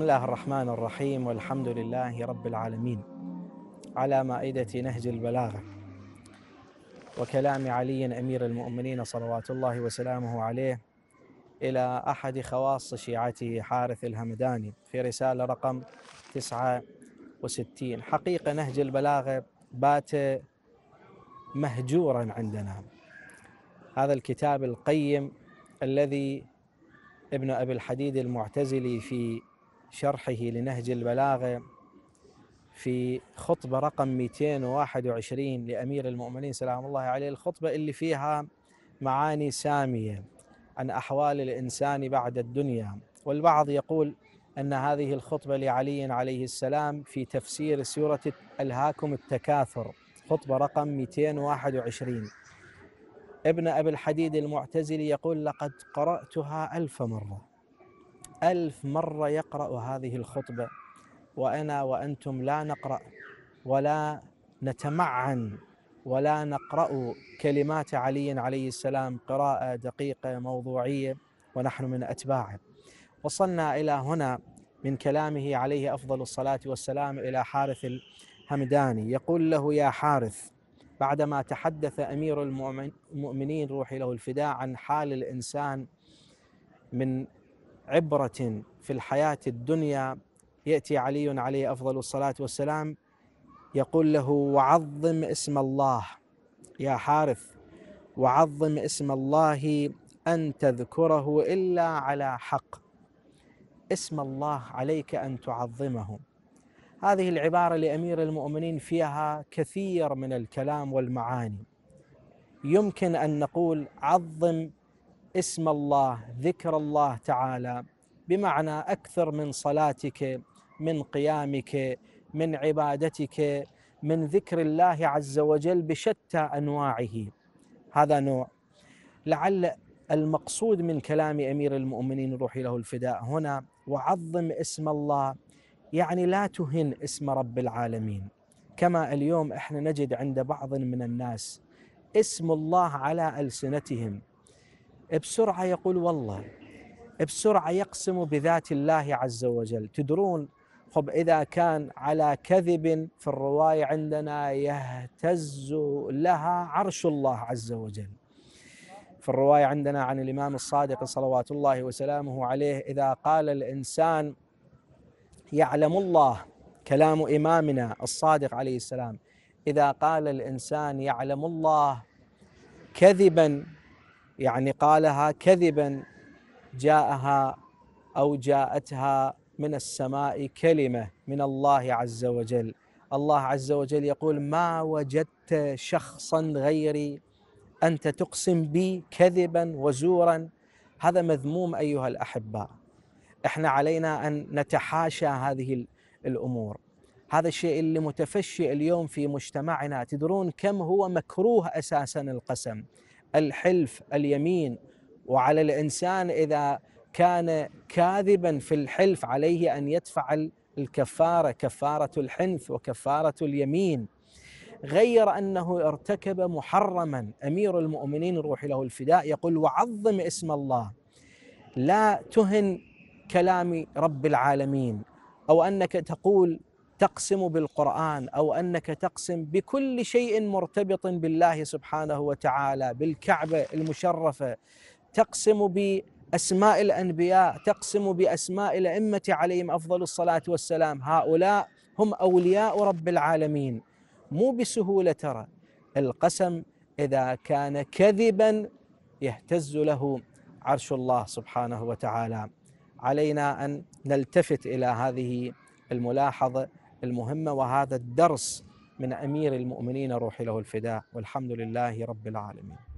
بسم الله الرحمن الرحيم والحمد لله رب العالمين على مائدة نهج البلاغة وكلام علي أمير المؤمنين صلوات الله وسلامه عليه إلى أحد خواص شيعته حارث الهمداني في رسالة رقم 69 حقيقة نهج البلاغة بات مهجورا عندنا هذا الكتاب القيم الذي ابن أبي الحديد المعتزلي في شرحه لنهج البلاغة في خطبة رقم 221 لأمير المؤمنين سلام الله عليه الخطبة اللي فيها معاني سامية عن أحوال الإنسان بعد الدنيا والبعض يقول أن هذه الخطبة لعلي عليه السلام في تفسير سورة ألهاكم التكاثر خطبة رقم 221 ابن أبي الحديد المعتزلي يقول لقد قرأتها ألف مرة ألف مرة يقرأ هذه الخطبة وأنا وأنتم لا نقرأ ولا نتمعن ولا نقرأ كلمات علي عليه السلام قراءة دقيقة موضوعية ونحن من أتباعه وصلنا إلى هنا من كلامه عليه أفضل الصلاة والسلام إلى حارث الهمداني يقول له يا حارث بعدما تحدث أمير المؤمنين روحي له الفداء عن حال الإنسان من عبرة في الحياة الدنيا يأتي علي عليه أفضل الصلاة والسلام يقول له وعظم اسم الله يا حارث وعظم اسم الله أن تذكره إلا على حق اسم الله عليك أن تعظمه هذه العبارة لأمير المؤمنين فيها كثير من الكلام والمعاني يمكن أن نقول عظم اسم الله ذكر الله تعالى بمعنى اكثر من صلاتك من قيامك من عبادتك من ذكر الله عز وجل بشتى انواعه هذا نوع لعل المقصود من كلام امير المؤمنين روحي له الفداء هنا وعظم اسم الله يعني لا تهن اسم رب العالمين كما اليوم احنا نجد عند بعض من الناس اسم الله على السنتهم بسرعة يقول والله بسرعة يقسم بذات الله عز وجل تدرون خب إذا كان على كذب في الرواية عندنا يهتز لها عرش الله عز وجل في الرواية عندنا عن الإمام الصادق صلوات الله وسلامه عليه إذا قال الإنسان يعلم الله كلام إمامنا الصادق عليه السلام إذا قال الإنسان يعلم الله كذبا يعني قالها كذبا جاءها او جاءتها من السماء كلمه من الله عز وجل الله عز وجل يقول ما وجدت شخصا غيري انت تقسم بي كذبا وزورا هذا مذموم ايها الاحباء احنا علينا ان نتحاشى هذه الامور هذا الشيء اللي متفشي اليوم في مجتمعنا تدرون كم هو مكروه اساسا القسم الحلف اليمين وعلى الانسان اذا كان كاذبا في الحلف عليه ان يدفع الكفاره كفاره الحنث وكفاره اليمين غير انه ارتكب محرما امير المؤمنين روح له الفداء يقول وعظم اسم الله لا تهن كلام رب العالمين او انك تقول تقسم بالقران او انك تقسم بكل شيء مرتبط بالله سبحانه وتعالى بالكعبه المشرفه تقسم باسماء الانبياء تقسم باسماء الائمه عليهم افضل الصلاه والسلام هؤلاء هم اولياء رب العالمين مو بسهوله ترى القسم اذا كان كذبا يهتز له عرش الله سبحانه وتعالى علينا ان نلتفت الى هذه الملاحظه المهمة وهذا الدرس من أمير المؤمنين روحي له الفداء والحمد لله رب العالمين